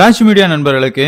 Raj media நண்பர்களுக்கு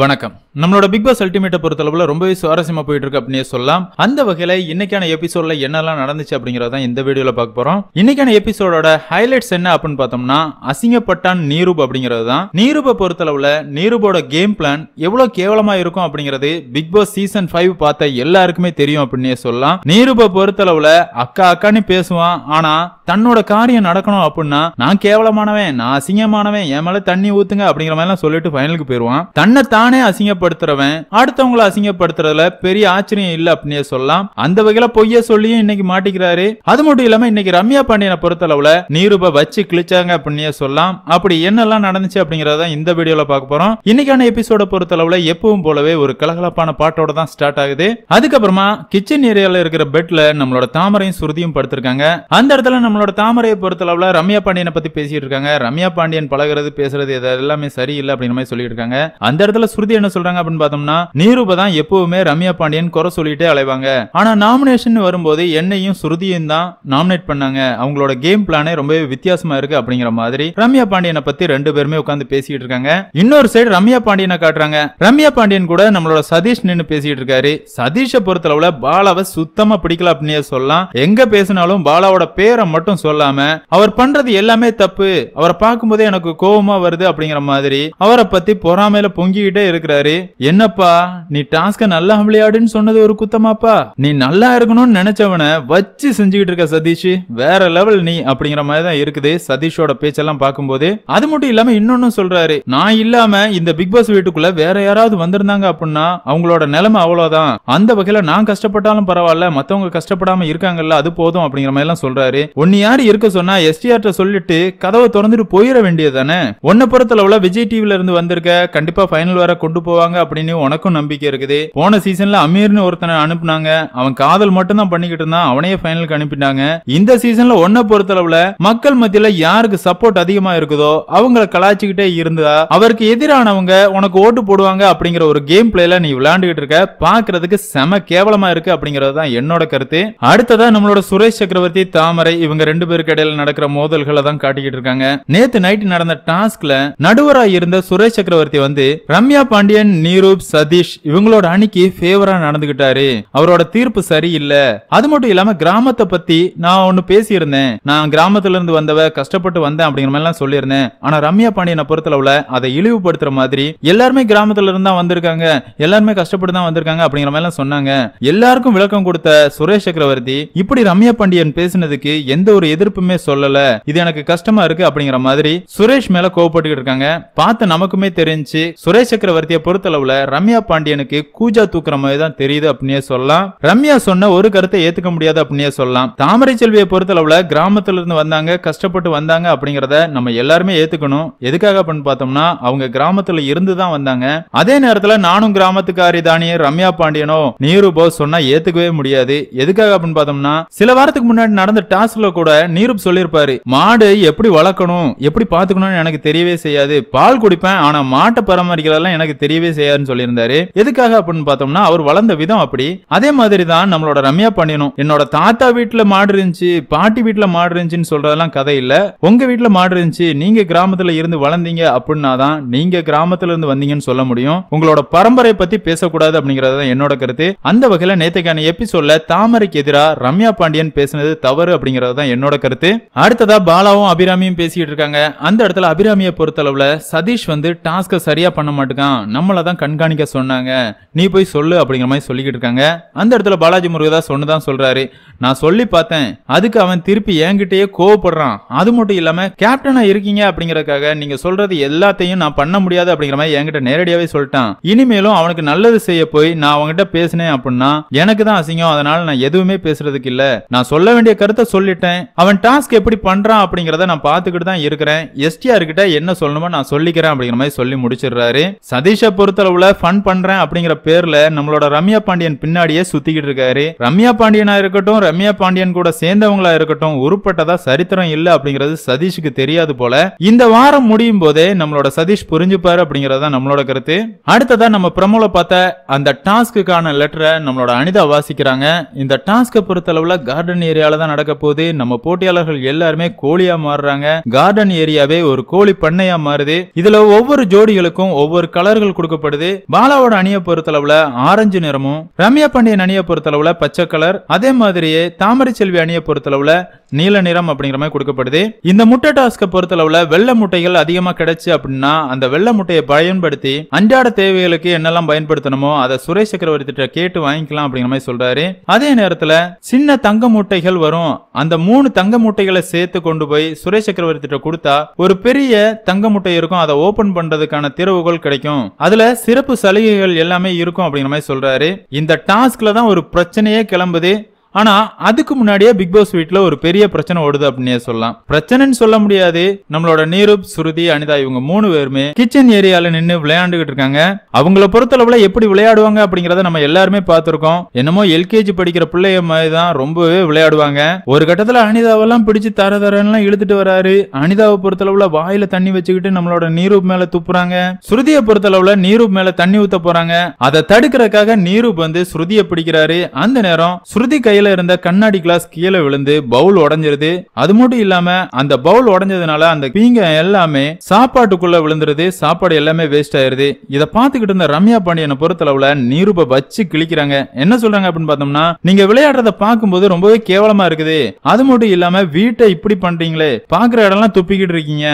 வணக்கம் நம்மளோட பிக் பாஸ் அல்டிமேட்டை பொறுத்தளவுல ரொம்பவே சுவாரஸ்யமாக போயிட்டு இருக்கு அப்படின்னு சொல்லலாம் அந்த வகையில் இன்னைக்கான எபிசோட்ல என்னெல்லாம் நடந்துச்சு அப்படிங்கறத இந்த வீடியோவில் பார்க்க போகிறோம் இன்னைக்கான எபிசோடோட ஹைலைட்ஸ் என்ன அப்படின்னு பார்த்தோம்னா அசிங்கப்பட்டான் நீரூப் அப்படிங்கிறது தான் நீரூபை பொறுத்தளவில் நீரூபோட கேம் பிளான் எவ்வளோ கேவலமாக இருக்கும் அப்படிங்கிறது பிக் பாஸ் சீசன் ஃபைவ் பார்த்த எல்லாருக்குமே தெரியும் அப்படின்னே சொல்லலாம் நீரூபை பொறுத்தளவுல அக்கா அக்கான்னு பேசுவான் ஆனால் தன்னோட காரியம் நடக்கணும் அப்படின்னா நான் கேவலமானவன் நான் அசிங்கமானவன் என் மேலே தண்ணி ஊத்துங்க அப்படிங்கிற மாதிரிலாம் சொல்லிட்டு ஃபைனலுக்கு போயிடுவான் தன்னை தானே அசிங்க அசிங்கப்படுத்துறவன் அடுத்தவங்களை அசிங்கப்படுத்துறதுல பெரிய ஆச்சரியம் இல்ல அப்படின்னு சொல்லலாம் அந்த வகையில பொய்ய சொல்லியும் இன்னைக்கு மாட்டிக்கிறாரு அது மட்டும் இல்லாம இன்னைக்கு ரம்யா பாண்டியனை அளவுல நீருப வச்சு கிழிச்சாங்க அப்படின்னு சொல்லலாம் அப்படி என்னெல்லாம் நடந்துச்சு அப்படிங்கறத இந்த வீடியோல பார்க்க போறோம் இன்னைக்கான எபிசோட அளவுல எப்பவும் போலவே ஒரு கலகலப்பான பாட்டோட தான் ஸ்டார்ட் ஆகுது அதுக்கப்புறமா கிச்சன் ஏரியால இருக்கிற பெட்ல நம்மளோட தாமரையும் சுருதியும் படுத்திருக்காங்க அந்த இடத்துல நம்மளோட தாமரையை அளவுல ரம்யா பாண்டியனை பத்தி பேசிட்டு இருக்காங்க ரம்யா பாண்டியன் பழகிறது பேசுறது எல்லாமே சரியில்லை அப்படிங்கிற மாதிரி சொல்லிட்டு இருக்காங்க அந்த இடத்துல சுருதி என்ன சொல்றாங்க பண்றாங்க அப்படின்னு பார்த்தோம்னா நீரூப தான் எப்பவுமே ரம்யா பாண்டியன் குறை சொல்லிட்டே அலைவாங்க ஆனா நாமினேஷன் வரும்போது என்னையும் ஸ்ருதியும் தான் நாமினேட் பண்ணாங்க அவங்களோட கேம் பிளானே ரொம்பவே வித்தியாசமா இருக்கு அப்படிங்கிற மாதிரி ரம்யா பாண்டியனை பத்தி ரெண்டு பேருமே உட்காந்து பேசிட்டு இருக்காங்க இன்னொரு சைடு ரம்யா பாண்டியனை காட்டுறாங்க ரம்யா பாண்டியன் கூட நம்மளோட சதீஷ் நின்னு பேசிட்டு இருக்காரு சதீஷ பொறுத்தளவுல பாலாவை சுத்தமா பிடிக்கல அப்படின்னு சொல்லலாம் எங்க பேசினாலும் பாலாவோட பேரை மட்டும் சொல்லாம அவர் பண்றது எல்லாமே தப்பு அவரை பார்க்கும்போதே எனக்கு கோபமா வருது அப்படிங்கிற மாதிரி அவரை பத்தி பொறாமையில பொங்கிக்கிட்டே இருக்கிறாரு என்னப்பா நீ டாஸ்க நல்லா விளையாடுன்னு சொன்னது ஒரு குத்தமாப்பா நீ நல்லா இருக்கணும்னு நினைச்சவன வச்சு செஞ்சுக்கிட்டு இருக்க சதீஷ் வேற லெவல் நீ அப்படிங்கிற மாதிரி தான் இருக்குது சதீஷோட பேச்செல்லாம் பார்க்கும்போது அது மட்டும் இல்லாம இன்னொன்னு சொல்றாரு நான் இல்லாம இந்த பிக் பாஸ் வீட்டுக்குள்ள வேற யாராவது வந்திருந்தாங்க அப்படின்னா அவங்களோட நிலைமை அவ்வளவுதான் அந்த வகையில நான் கஷ்டப்பட்டாலும் பரவாயில்ல மத்தவங்க கஷ்டப்படாம இருக்காங்கல்ல அது போதும் அப்படிங்கிற மாதிரி எல்லாம் சொல்றாரு ஒன்னு யாரு இருக்க சொன்னா எஸ்டிஆர் சொல்லிட்டு கதவை திறந்துட்டு போயிட வேண்டியது தானே உன்னை பொறுத்தளவுல விஜய் டிவில இருந்து வந்திருக்க கண்டிப்பா பைனல் வர கொண்டு போவாங்க பண்ணுவாங்க அப்படின்னு உனக்கும் நம்பிக்கை இருக்குது போன சீசன்ல அமீர்னு ஒருத்தனை அனுப்புனாங்க அவன் காதல் மட்டும் தான் பண்ணிக்கிட்டு இருந்தான் அவனையே ஃபைனலுக்கு அனுப்பிட்டாங்க இந்த சீசன்ல ஒன்ன பொறுத்தளவுல மக்கள் மத்தியில யாருக்கு சப்போர்ட் அதிகமா இருக்குதோ அவங்கள கலாச்சிக்கிட்டே இருந்தா அவருக்கு எதிரானவங்க உனக்கு ஓட்டு போடுவாங்க அப்படிங்கிற ஒரு கேம் பிளேல நீ விளையாண்டுகிட்டு இருக்க பாக்குறதுக்கு செம கேவலமா இருக்கு அப்படிங்கறது தான் என்னோட கருத்து அடுத்ததா நம்மளோட சுரேஷ் சக்கரவர்த்தி தாமரை இவங்க ரெண்டு பேருக்கு இடையில நடக்கிற மோதல்களை தான் காட்டிக்கிட்டு இருக்காங்க நேத்து நைட் நடந்த டாஸ்க்ல நடுவராய் இருந்த சுரேஷ் சக்கரவர்த்தி வந்து ரம்யா பாண்டியன் நீரூப் சதீஷ் இவங்களோட அணிக்கு ஃபேவரா நடந்துகிட்டாரு அவரோட தீர்ப்பு சரியில்லை அது மட்டும் இல்லாம கிராமத்தை பத்தி நான் ஒண்ணு பேசியிருந்தேன் நான் கிராமத்துல இருந்து வந்தவ கஷ்டப்பட்டு வந்தேன் அப்படிங்கிற மாதிரி எல்லாம் சொல்லியிருந்தேன் ஆனா ரம்யா பாண்டியனை பொறுத்தளவுல அதை இழிவுபடுத்துற மாதிரி எல்லாருமே கிராமத்துல தான் வந்திருக்காங்க எல்லாருமே கஷ்டப்பட்டு தான் வந்திருக்காங்க அப்படிங்கிற மாதிரி எல்லாம் சொன்னாங்க எல்லாருக்கும் விளக்கம் கொடுத்த சுரேஷ் சக்கரவர்த்தி இப்படி ரம்யா பாண்டியன் பேசினதுக்கு எந்த ஒரு எதிர்ப்புமே சொல்லல இது எனக்கு கஷ்டமா இருக்கு அப்படிங்கிற மாதிரி சுரேஷ் மேல கோவப்பட்டு இருக்காங்க பார்த்து நமக்குமே தெரிஞ்சு சுரேஷ் சக்கரவர்த்தியை பொறுத்த பொறுத்தளவுல ரம்யா பாண்டியனுக்கு கூஜா தூக்குற மாதிரி தான் தெரியுது அப்படின்னே சொல்லலாம் ரம்யா சொன்ன ஒரு கருத்தை ஏத்துக்க முடியாது அப்படின்னே சொல்லலாம் தாமரை செல்வியை பொறுத்தளவுல கிராமத்துல இருந்து வந்தாங்க கஷ்டப்பட்டு வந்தாங்க அப்படிங்கறத நம்ம எல்லாருமே ஏத்துக்கணும் எதுக்காக அப்படின்னு பார்த்தோம்னா அவங்க கிராமத்துல இருந்துதான் வந்தாங்க அதே நேரத்துல நானும் கிராமத்துக்காரி தானியே ரம்யா பாண்டியனோ நீரு போஸ் சொன்னா ஏத்துக்கவே முடியாது எதுக்காக அப்படின்னு பார்த்தோம்னா சில வாரத்துக்கு முன்னாடி நடந்த டாஸ்க்ல கூட நீரு சொல்லிருப்பாரு மாடு எப்படி வளர்க்கணும் எப்படி பாத்துக்கணும்னு எனக்கு தெரியவே செய்யாது பால் குடிப்பேன் ஆனா மாட்டை பராமரிக்கிறதெல்லாம் எனக்கு தெரியவே வேலையை செய்யாருன்னு சொல்லியிருந்தாரு எதுக்காக அப்படின்னு பார்த்தோம்னா அவர் வளர்ந்த விதம் அப்படி அதே மாதிரி தான் நம்மளோட ரம்யா பண்ணினும் என்னோட தாத்தா வீட்டுல மாடு இருந்துச்சு பாட்டி வீட்டுல மாடு இருந்துச்சுன்னு சொல்றதெல்லாம் கதை இல்ல உங்க வீட்டுல மாடு இருந்துச்சு நீங்க கிராமத்துல இருந்து வளர்ந்தீங்க அப்படின்னா தான் நீங்க கிராமத்துல இருந்து வந்தீங்கன்னு சொல்ல முடியும் உங்களோட பரம்பரை பத்தி பேசக்கூடாது அப்படிங்கறது என்னோட கருத்து அந்த வகையில நேத்துக்கான எபிசோட்ல தாமரைக்கு எதிராக ரம்யா பாண்டியன் பேசினது தவறு அப்படிங்கறது தான் என்னோட கருத்து அடுத்ததா பாலாவும் அபிராமியும் பேசிக்கிட்டு இருக்காங்க அந்த இடத்துல அபிராமியை பொறுத்த அளவுல சதீஷ் வந்து டாஸ்க சரியா பண்ண மாட்டேங்கான் நம்மள தான் கண்காணிக்க சொன்னாங்க நீ போய் சொல்லு அப்படிங்கிற மாதிரி சொல்லிக்கிட்டு இருக்காங்க அந்த இடத்துல பாலாஜி முருகதா சொன்னதான் சொல்றாரு நான் சொல்லி பார்த்தேன் அதுக்கு அவன் திருப்பி என்கிட்டயே கோவப்படுறான் அது மட்டும் இல்லாம கேப்டனா இருக்கீங்க அப்படிங்கறக்காக நீங்க சொல்றது எல்லாத்தையும் நான் பண்ண முடியாது அப்படிங்கிற மாதிரி என்கிட்ட நேரடியாவே சொல்லிட்டான் இனிமேலும் அவனுக்கு நல்லது செய்ய போய் நான் அவங்ககிட்ட பேசினேன் அப்படின்னா எனக்கு தான் அசிங்கம் அதனால நான் எதுவுமே பேசுறதுக்கு இல்ல நான் சொல்ல வேண்டிய கருத்தை சொல்லிட்டேன் அவன் டாஸ்க் எப்படி பண்றான் அப்படிங்கறத நான் பாத்துக்கிட்டு தான் இருக்கிறேன் எஸ்டிஆர் கிட்ட என்ன சொல்லணுமோ நான் சொல்லிக்கிறேன் அப்படிங்கிற மாதிரி சொல்லி முடிச்சிடுறாரு சதீஷை பொறுத்த பொறுத்தளவுல ஃபன் பண்றேன் அப்படிங்கிற பேர்ல நம்மளோட ரம்யா பாண்டியன் பின்னாடியே சுத்திக்கிட்டு இருக்காரு ரம்யா பாண்டியனா இருக்கட்டும் ரம்யா பாண்டியன் கூட சேர்ந்தவங்களா இருக்கட்டும் உருப்பட்டதா சரித்திரம் இல்ல அப்படிங்கிறது சதீஷுக்கு தெரியாது போல இந்த வாரம் முடியும் போதே நம்மளோட சதீஷ் புரிஞ்சுப்பாரு அப்படிங்கறத நம்மளோட கருத்து அடுத்ததா நம்ம பிரமோல பார்த்த அந்த டாஸ்க்குக்கான லெட்டரை நம்மளோட அனிதா வாசிக்கிறாங்க இந்த டாஸ்க்கை பொறுத்தளவுல கார்டன் ஏரியால தான் நடக்க போகுது நம்ம போட்டியாளர்கள் எல்லாருமே கோழியா மாறுறாங்க கார்டன் ஏரியாவே ஒரு கோழி பண்ணையா மாறுது இதுல ஒவ்வொரு ஜோடிகளுக்கும் ஒவ்வொரு கலர்கள் கொடுக்க கொடுக்கப்படுது பாலாவோட அணியை பொறுத்தளவுல ஆரஞ்சு நிறமும் ரம்யா பாண்டியன் அணியை பொறுத்தளவுல பச்சை கலர் அதே மாதிரியே தாமரை செல்வி அணியை பொறுத்தளவுல நீல நிறம் அப்படிங்கிற மாதிரி கொடுக்கப்படுது இந்த முட்டை டாஸ்கை பொறுத்தளவுல வெள்ளை முட்டைகள் அதிகமா கிடைச்சு அப்படின்னா அந்த வெள்ளை முட்டையை பயன்படுத்தி அன்றாட தேவைகளுக்கு என்னெல்லாம் பயன்படுத்தணுமோ அதை சுரேஷ் சக்கரவர்த்தி கிட்ட கேட்டு வாங்கிக்கலாம் அப்படிங்கிற மாதிரி சொல்றாரு அதே நேரத்துல சின்ன தங்க முட்டைகள் வரும் அந்த மூணு தங்க முட்டைகளை சேர்த்து கொண்டு போய் சுரேஷ் சக்கரவர்த்தி கிட்ட கொடுத்தா ஒரு பெரிய தங்க முட்டை இருக்கும் அதை ஓபன் பண்றதுக்கான திறவுகோல் கிடைக்கும் அதுல சிறப்பு சலுகைகள் எல்லாமே இருக்கும் அப்படிங்கிற மாதிரி சொல்றாரு இந்த டாஸ்க்ல தான் ஒரு பிரச்சனையே கிளம்புது ஆனா அதுக்கு முன்னாடியே பிக் பாஸ் வீட்ல ஒரு பெரிய பிரச்சனை ஓடுது அப்படின்னே சொல்லலாம் பிரச்சனைன்னு சொல்ல முடியாது நம்மளோட நீரூப் சுருதி அனிதா இவங்க மூணு பேருமே கிச்சன் ஏரியால நின்று விளையாண்டுகிட்டு இருக்காங்க அவங்கள பொறுத்தளவுல எப்படி விளையாடுவாங்க அப்படிங்கறத நம்ம எல்லாருமே பார்த்திருக்கோம் என்னமோ எல்கேஜி படிக்கிற பிள்ளைய மாதிரி தான் ரொம்பவே விளையாடுவாங்க ஒரு கட்டத்துல அனிதாவெல்லாம் பிடிச்சு தர தரன்னு இழுத்துட்டு வராரு அனிதாவை பொறுத்தளவுல வாயில தண்ணி வச்சுக்கிட்டு நம்மளோட நீரூப் மேல துப்புறாங்க ஸ்ருதியை பொறுத்தளவுல நீரூப் மேல தண்ணி ஊத்த போறாங்க அதை தடுக்கிறதுக்காக நீரூப் வந்து ஸ்ருதியை பிடிக்கிறாரு அந்த நேரம் ஸ்ருதி கையில கையில இருந்த கண்ணாடி கிளாஸ் கீழே விழுந்து பவுல் உடஞ்சிருது அது மட்டும் இல்லாம அந்த பவுல் உடஞ்சதுனால அந்த பீங்க எல்லாமே சாப்பாட்டுக்குள்ள விழுந்துருது சாப்பாடு எல்லாமே வேஸ்ட் ஆயிருது இத பாத்துக்கிட்டு இருந்த ரம்யா பாண்டியனை பொறுத்தளவுல நீரூப வச்சு கிழிக்கிறாங்க என்ன சொல்றாங்க அப்படின்னு பார்த்தோம்னா நீங்க விளையாடுறத பார்க்கும்போது ரொம்பவே கேவலமா இருக்குது அது மட்டும் இல்லாம வீட்டை இப்படி பண்றீங்களே பாக்குற இடம்லாம் துப்பிக்கிட்டு இருக்கீங்க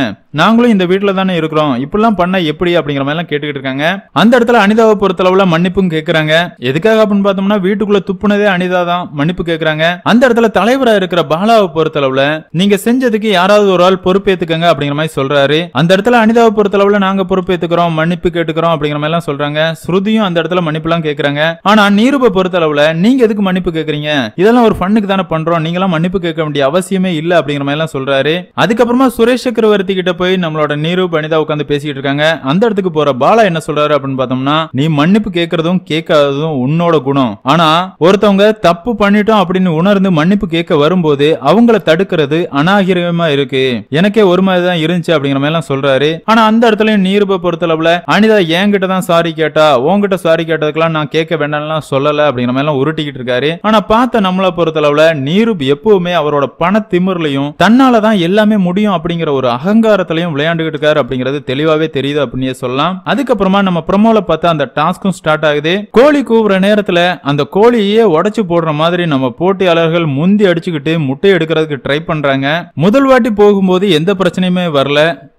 நாங்களும் இந்த வீட்டுல தானே இருக்கிறோம் இப்படிலாம் பண்ண எப்படி அப்படிங்கிற மாதிரி எல்லாம் கேட்டுக்கிட்டு இருக்காங்க அந்த இடத்துல அனிதாவை பொறுத்தளவுல மன்னிப்பும் கேட்கறாங்க எதுக்காக அப்படின்னு பார்த்தோம்னா வீட்டுக்குள்ள துப்புனதே அனிதா தான் மன்னிப்பு மன்னிப்பு கேக்குறாங்க அந்த இடத்துல தலைவரா இருக்கிற பாலாவை பொறுத்தளவுல நீங்க செஞ்சதுக்கு யாராவது ஒரு ஆள் பொறுப்பேத்துக்கங்க அப்படிங்கிற மாதிரி சொல்றாரு அந்த இடத்துல அனிதாவை பொறுத்தளவுல நாங்க பொறுப்பேத்துக்கிறோம் மன்னிப்பு கேட்டுக்கிறோம் அப்படிங்கிற மாதிரி எல்லாம் சொல்றாங்க ஸ்ருதியும் அந்த இடத்துல மன்னிப்பு எல்லாம் கேக்குறாங்க ஆனா நீருப பொறுத்தளவுல நீங்க எதுக்கு மன்னிப்பு கேக்குறீங்க இதெல்லாம் ஒரு ஃபண்ணுக்கு தானே பண்றோம் நீங்க எல்லாம் மன்னிப்பு கேட்க வேண்டிய அவசியமே இல்ல அப்படிங்கிற மாதிரி எல்லாம் சொல்றாரு அதுக்கப்புறமா சுரேஷ் சக்கரவர்த்தி கிட்ட போய் நம்மளோட நீரூப் அனிதா உட்காந்து பேசிட்டு இருக்காங்க அந்த இடத்துக்கு போற பாலா என்ன சொல்றாரு அப்படின்னு பார்த்தோம்னா நீ மன்னிப்பு கேட்கறதும் கேட்காததும் உன்னோட குணம் ஆனா ஒருத்தவங்க தப்பு பண்ணிட்டு பண்ணிட்டோம் அப்படின்னு உணர்ந்து மன்னிப்பு கேட்க வரும்போது அவங்கள தடுக்கிறது அநாகரிகமா இருக்கு எனக்கே ஒரு மாதிரி தான் இருந்துச்சு அப்படிங்கிற மாதிரி எல்லாம் சொல்றாரு ஆனா அந்த இடத்துல நீருப பொறுத்தளவுல அனிதா என்கிட்ட தான் சாரி கேட்டா உங்ககிட்ட சாரி கேட்டதுக்கெல்லாம் நான் கேட்க வேண்டாம்லாம் சொல்லல அப்படிங்கிற மாதிரி எல்லாம் உருட்டிக்கிட்டு இருக்காரு ஆனா பார்த்த நம்மளை பொறுத்தளவுல நீருப் எப்பவுமே அவரோட பண திமிர்லையும் தன்னால தான் எல்லாமே முடியும் அப்படிங்கிற ஒரு அகங்காரத்திலையும் விளையாண்டுகிட்டு இருக்காரு அப்படிங்கறது தெளிவாவே தெரியுது அப்படின்னு சொல்லலாம் அதுக்கப்புறமா நம்ம ப்ரமோல பார்த்தா அந்த டாஸ்க்கும் ஸ்டார்ட் ஆகுது கோழி கூவுற நேரத்துல அந்த கோழியே உடச்சு போடுற மாதிரி நம்ம போட்டியாளர்கள் முந்தி அடிச்சுக்கிட்டு முட்டை எடுக்கிறதுக்கு ட்ரை பண்றாங்க முதல் வாட்டி போகும்போது எந்த பிரச்சனையுமே வரல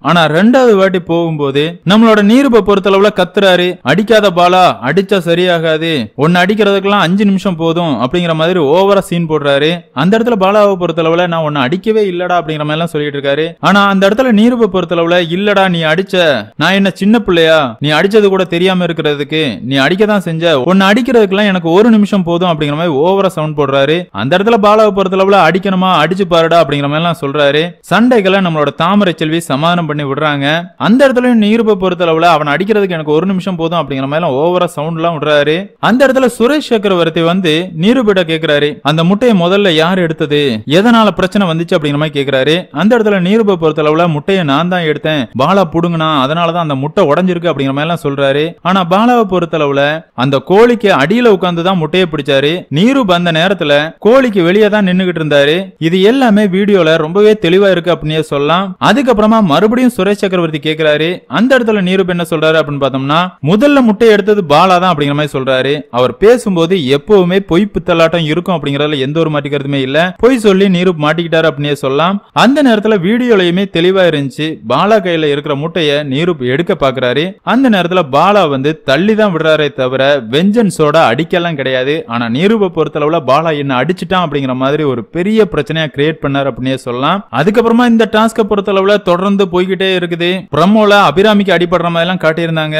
ஆனா ரெண்டாவது வாட்டி போகும்போது நம்மளோட நீருப அளவுல கத்துறாரு அடிக்காத பாலா அடிச்சா சரியாகாது ஒன்னு அடிக்கிறதுக்கெல்லாம் அஞ்சு நிமிஷம் போதும் அப்படிங்கிற மாதிரி ஓவரா சீன் போடுறாரு அந்த இடத்துல பாலாவை பொறுத்த அளவுல நான் ஒன்னு அடிக்கவே இல்லடா அப்படிங்கிற மாதிரி எல்லாம் சொல்லிட்டு இருக்காரு ஆனா அந்த இடத்துல நீருப அளவுல இல்லடா நீ அடிச்ச நான் என்ன சின்ன பிள்ளையா நீ அடிச்சது கூட தெரியாம இருக்கிறதுக்கு நீ அடிக்க தான் செஞ்ச ஒன்னு அடிக்கிறதுக்கெல்லாம் எனக்கு ஒரு நிமிஷம் போதும் அப்படிங்கிற மாதிரி ஓவரா சவுண்ட் போடுறாரு போடுறாரு அந்த இடத்துல பாலாவை அளவுல அடிக்கணுமா அடிச்சு பாருடா அப்படிங்கிற மாதிரி எல்லாம் சொல்றாரு சண்டைகளை நம்மளோட தாமரை செல்வி சமாதானம் பண்ணி விடுறாங்க அந்த இடத்துல நீருப்ப பொறுத்த அளவுல அவன் அடிக்கிறதுக்கு எனக்கு ஒரு நிமிஷம் போதும் அப்படிங்கிற மாதிரி எல்லாம் ஓவரா சவுண்ட் எல்லாம் விடுறாரு அந்த இடத்துல சுரேஷ் சக்கரவர்த்தி வந்து நீருபிட்ட கேக்குறாரு அந்த முட்டையை முதல்ல யார் எடுத்தது எதனால பிரச்சனை வந்துச்சு அப்படிங்கிற மாதிரி கேக்குறாரு அந்த இடத்துல நீருப்ப பொறுத்த அளவுல முட்டையை நான் தான் எடுத்தேன் பாலா புடுங்கனா அதனாலதான் அந்த முட்டை உடஞ்சிருக்கு அப்படிங்கிற மாதிரி எல்லாம் சொல்றாரு ஆனா பாலாவை பொறுத்த அளவுல அந்த கோழிக்கு அடியில உட்கார்ந்து தான் முட்டையை பிடிச்சாரு நீரு அந்த நேரத்தில் நேரத்துல கோழிக்கு வெளியே தான் நின்னுகிட்டு இருந்தாரு இது எல்லாமே வீடியோல ரொம்பவே தெளிவா இருக்கு அப்படின்னே சொல்லலாம் அதுக்கப்புறமா மறுபடியும் சுரேஷ் சக்கரவர்த்தி கேக்குறாரு அந்த இடத்துல நீரூப் என்ன சொல்றாரு அப்படின்னு பார்த்தோம்னா முதல்ல முட்டை எடுத்தது பாலா தான் அப்படிங்கிற மாதிரி சொல்றாரு அவர் பேசும்போது எப்பவுமே பொய் புத்தலாட்டம் இருக்கும் அப்படிங்கறதுல எந்த ஒரு மாட்டிக்கிறதுமே இல்ல பொய் சொல்லி நீரூப் மாட்டிக்கிட்டாரு அப்படின்னே சொல்லலாம் அந்த நேரத்துல வீடியோலயுமே தெளிவா இருந்துச்சு பாலா கையில இருக்கிற முட்டைய நீரூப் எடுக்க பாக்குறாரு அந்த நேரத்துல பாலா வந்து தள்ளிதான் விடுறாரே தவிர வெஞ்சன்ஸோட அடிக்கலாம் கிடையாது ஆனா நீரூபை பொறுத்தளவுல பாலா பாலா என்ன அடிச்சிட்டான் அப்படிங்கிற மாதிரி ஒரு பெரிய பிரச்சனையா கிரியேட் பண்ணார் அப்படின்னே சொல்லலாம் அதுக்கப்புறமா இந்த பொறுத்த பொறுத்தளவுல தொடர்ந்து போய்கிட்டே இருக்குது பிரம்மோல அபிராமிக்கு அடிபடுற மாதிரி எல்லாம் காட்டியிருந்தாங்க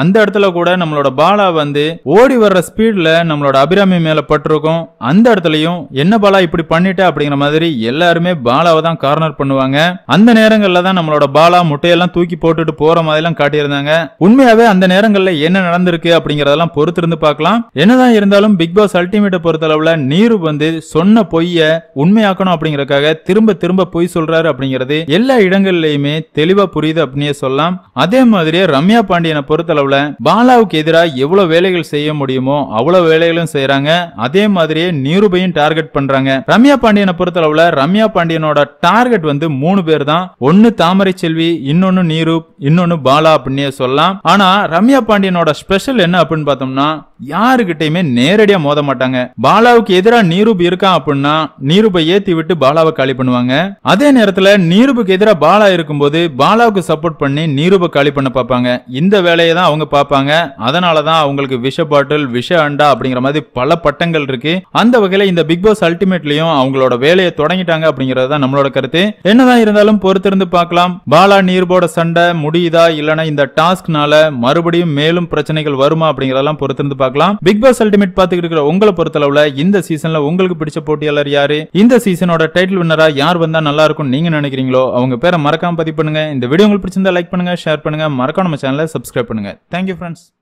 அந்த இடத்துல கூட நம்மளோட பாலா வந்து ஓடி வர்ற ஸ்பீட்ல நம்மளோட அபிராமி மேல பட்டிருக்கும் அந்த இடத்துலயும் என்ன பாலா இப்படி பண்ணிட்ட அப்படிங்கிற மாதிரி எல்லாருமே பாலாவை தான் கார்னர் பண்ணுவாங்க அந்த நேரங்கள்ல தான் நம்மளோட பாலா முட்டையெல்லாம் தூக்கி போட்டுட்டு போற மாதிரிலாம் காட்டியிருந்தாங்க உண்மையாவே அந்த நேரங்கள்ல என்ன நடந்திருக்கு அப்படிங்கறதெல்லாம் பொறுத்திருந்து பார்க்கலாம் என்னதான் இருந்தாலும் பிக் பாஸ் அல்டிமேட்டை அளவுல நீரு வந்து சொன்ன பொய்ய உண்மையாக்கணும் அப்படிங்கறக்காக திரும்ப திரும்ப பொய் சொல்றாரு அப்படிங்கிறது எல்லா இடங்கள்லயுமே தெளிவா புரியுது அப்படின்னே சொல்லலாம் அதே மாதிரியே ரம்யா பாண்டியனை பொறுத்த அளவுல பாலாவுக்கு எதிராக எவ்வளவு வேலைகள் செய்ய முடியுமோ அவ்வளவு வேலைகளும் செய்யறாங்க அதே மாதிரியே நீருபையும் டார்கெட் பண்றாங்க ரம்யா பாண்டியனை பொறுத்த அளவுல ரம்யா பாண்டியனோட டார்கெட் வந்து மூணு பேர் தான் ஒன்னு தாமரை செல்வி இன்னொன்னு நீரூப் இன்னொன்னு பாலா அப்படின்னே சொல்லலாம் ஆனா ரம்யா பாண்டியனோட ஸ்பெஷல் என்ன அப்படின்னு பார்த்தோம்னா யாருகிட்டயுமே நேரடியா மோத மாட்டாங்க பாலாவுக்கு எதிராக நீரூப் இருக்கான் அப்படின்னா நீரூபை ஏத்தி விட்டு பாலாவை காலி பண்ணுவாங்க அதே நேரத்துல நீரூபுக்கு எதிராக பாலா இருக்கும்போது பாலாவுக்கு சப்போர்ட் பண்ணி நீரூபை காலி பண்ண பார்ப்பாங்க இந்த வேலையை தான் அவங்க பார்ப்பாங்க அதனால தான் அவங்களுக்கு விஷ பாட்டில் விஷ அண்டா அப்படிங்கிற மாதிரி பல பட்டங்கள் இருக்கு அந்த வகையில இந்த பிக் பாஸ் அல்டிமேட்லயும் அவங்களோட வேலையை தொடங்கிட்டாங்க அப்படிங்கறது தான் நம்மளோட கருத்து என்னதான் இருந்தாலும் பொறுத்திருந்து பார்க்கலாம் பாலா நீர்போட சண்டை முடியுதா இல்லனா இந்த டாஸ்க்னால மறுபடியும் மேலும் பிரச்சனைகள் வருமா அப்படிங்கறதெல்லாம் பொறுத்திருந்து பார்க்கலாம் பிக் பாஸ் அல்டிமேட் பாத்துக்கிட்டு இருக்கிற உங்களை பொறுத்தளவுல இந்த சீசன்ல உங்களுக்கு பிடிச்ச போட்டியாளர் யாரு இந்த சீசனோட டைட்டில் வின்னரா யார் வந்தா நல்லா இருக்கும் நீங்க நினைக்கிறீங்களோ அவங்க பேரை மறக்காம பதிவு பண்ணுங்க இந்த வீடியோ உங்களுக்கு பிடிச்சிருந்தா லைக் பண்ணுங்க ஷேர் பண்ணுங்க மறக்காம நம்ம சேனலை சப்ஸ்கிரைப் பண்ணுங்க Thank you, friends.